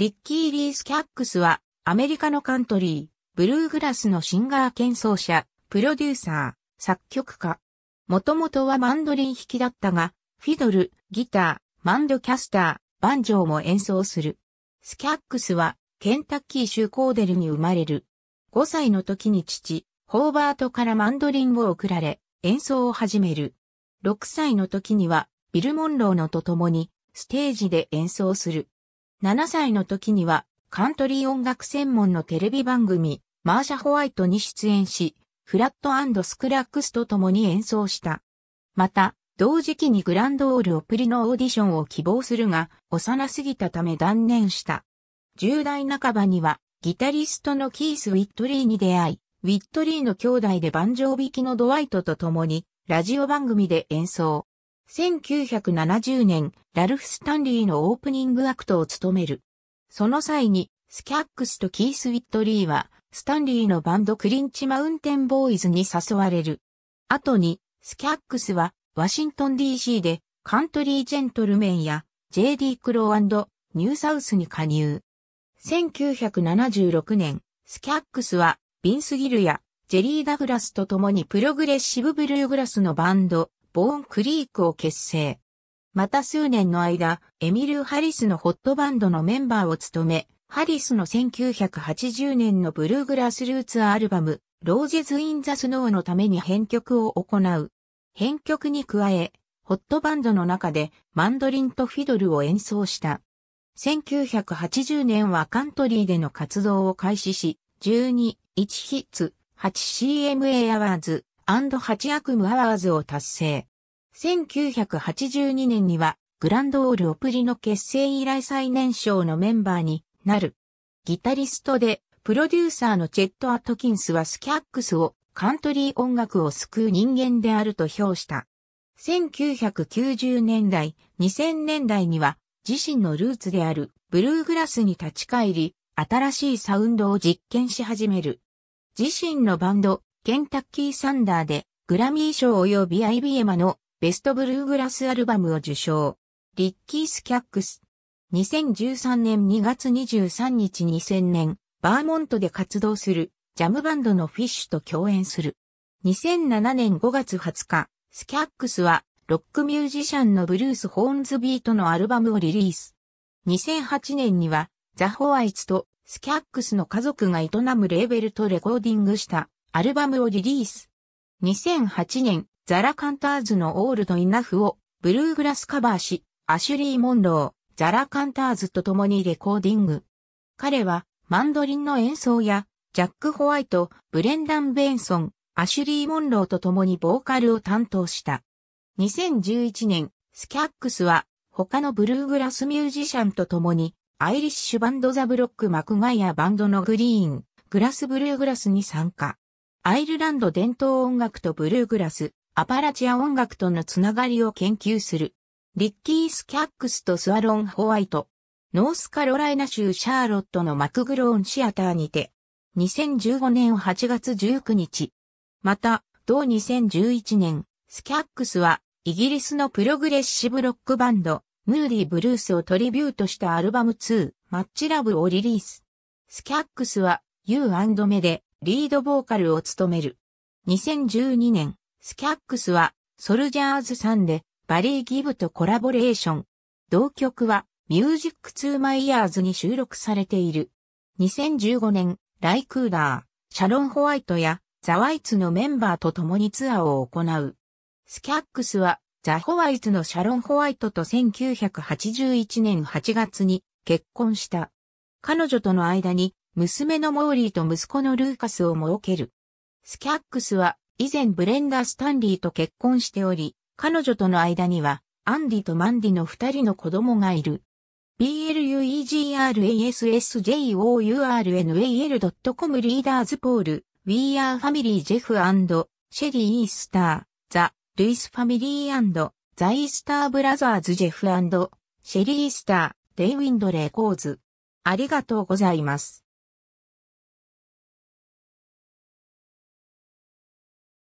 リッキー・リース・キャックスは、アメリカのカントリー、ブルーグラスのシンガー兼奏者、プロデューサー、作曲家。もともとはマンドリン弾きだったが、フィドル、ギター、マンドキャスター、バンジョーも演奏する。スキャックスは、ケンタッキー州コーデルに生まれる。5歳の時に父、ホーバートからマンドリンを贈られ、演奏を始める。6歳の時には、ビル・モンローのと共に、ステージで演奏する。7歳の時には、カントリー音楽専門のテレビ番組、マーシャ・ホワイトに出演し、フラットスクラックスと共に演奏した。また、同時期にグランドオールオプリのオーディションを希望するが、幼すぎたため断念した。10代半ばには、ギタリストのキース・ウィットリーに出会い、ウィットリーの兄弟でバンジョー弾きのドワイトと共に、ラジオ番組で演奏。1970年、ラルフ・スタンリーのオープニングアクトを務める。その際に、スキャックスとキース・ウィットリーは、スタンリーのバンドクリンチ・マウンテン・ボーイズに誘われる。後に、スキャックスは、ワシントン DC で、カントリー・ジェントルメンや、J.D. クローニューサウスに加入。1976年、スキャックスは、ビンスギルや、ジェリー・ダグラスと共にプログレッシブブルーグラスのバンド、ボーンクリークを結成。また数年の間、エミル・ハリスのホットバンドのメンバーを務め、ハリスの1980年のブルーグラスルーツアルバム、ロージェズ・イン・ザ・スノーのために編曲を行う。編曲に加え、ホットバンドの中でマンドリンとフィドルを演奏した。1980年はカントリーでの活動を開始し、12、1ヒッツ、8CMA アワーズ、8悪夢アワーズを達成。1982年には、グランドオールオプリの結成以来最年少のメンバーになる。ギタリストで、プロデューサーのチェット・アトキンスはスキャックスをカントリー音楽を救う人間であると評した。1990年代、2000年代には自身のルーツであるブルーグラスに立ち返り、新しいサウンドを実験し始める。自身のバンド、ケンタッキーサンダーでグラミー賞及び IBM のベストブルーグラスアルバムを受賞。リッキース・キャックス。2013年2月23日2000年、バーモントで活動するジャムバンドのフィッシュと共演する。2007年5月20日、スキャックスはロックミュージシャンのブルース・ホーンズビートのアルバムをリリース。2008年にはザ・ホワイツとスキャックスの家族が営むレーベルとレコーディングしたアルバムをリリース。2008年、ザラカンターズのオールドイナフをブルーグラスカバーし、アシュリー・モンロー、ザラカンターズと共にレコーディング。彼はマンドリンの演奏や、ジャック・ホワイト、ブレンダン・ベンソン、アシュリー・モンローと共にボーカルを担当した。2011年、スキャックスは他のブルーグラスミュージシャンと共に、アイリッシュバンドザ・ブロック・マクガイアバンドのグリーン、グラス・ブルーグラスに参加。アイルランド伝統音楽とブルーグラス、アパラチア音楽とのつながりを研究する。リッキー・スキャックスとスワロン・ホワイト。ノースカロライナ州シャーロットのマクグローンシアターにて、2015年8月19日。また、同2011年、スキャックスは、イギリスのプログレッシブロックバンド、ムーディ・ブルースをトリビュートしたアルバム2、マッチラブをリリース。スキャックスは、ユー u ンド・メ Me で、リードボーカルを務める。2012年、スキャックスは、ソルジャーズさんで、バリー・ギブとコラボレーション。同曲は、ミュージック・ツー・マイ・ヤーズに収録されている。2015年、ライクーダー、シャロン・ホワイトや、ザ・ワイツのメンバーと共にツアーを行う。スキャックスは、ザ・ホワイツのシャロン・ホワイトと1981年8月に結婚した。彼女との間に娘のモーリーと息子のルーカスを設ける。スキャックスは以前ブレンダー・スタンリーと結婚しており、彼女との間にはアンディとマンディの二人の子供がいる。b l u e g r a s s j o u r n a l c o m リーダーズポール、We are family Jeff& シェリー・イースター、ザ・ルイス・ファミリーザ・イースター・ブラザーズ・ジェフシェリー・イースター、デイ・ウィンド・レー・コーズ。ありがとうございます。